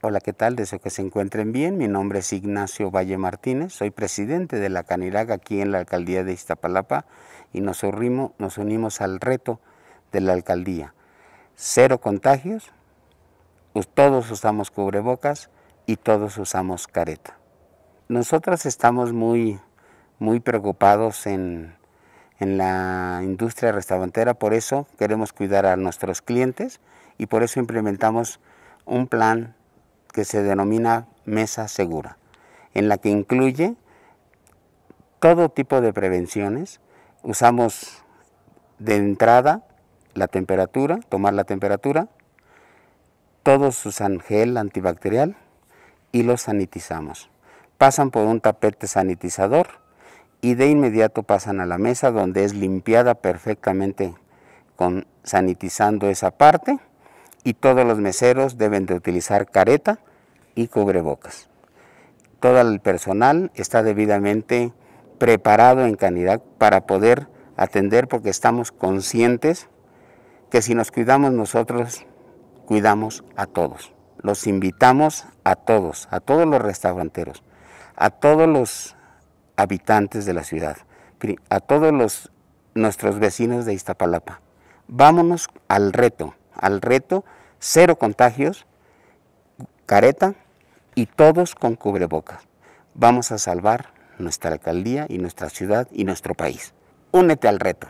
Hola, ¿qué tal? Deseo que se encuentren bien. Mi nombre es Ignacio Valle Martínez, soy presidente de la Canirac aquí en la alcaldía de Iztapalapa y nos unimos, al reto de la alcaldía. Cero contagios, todos usamos cubrebocas y todos usamos careta. Nosotros estamos muy, muy preocupados en, en la industria restaurantera, por eso queremos cuidar a nuestros clientes y por eso implementamos un plan que se denomina mesa segura, en la que incluye todo tipo de prevenciones. Usamos de entrada la temperatura, tomar la temperatura, todos usan gel antibacterial y los sanitizamos. Pasan por un tapete sanitizador y de inmediato pasan a la mesa donde es limpiada perfectamente con sanitizando esa parte y todos los meseros deben de utilizar careta y cubrebocas. Todo el personal está debidamente preparado en calidad para poder atender porque estamos conscientes que si nos cuidamos nosotros, cuidamos a todos. Los invitamos a todos, a todos los restauranteros, a todos los habitantes de la ciudad, a todos los, nuestros vecinos de Iztapalapa. Vámonos al reto, al reto cero contagios, careta, y todos con cubrebocas. Vamos a salvar nuestra alcaldía y nuestra ciudad y nuestro país. Únete al reto.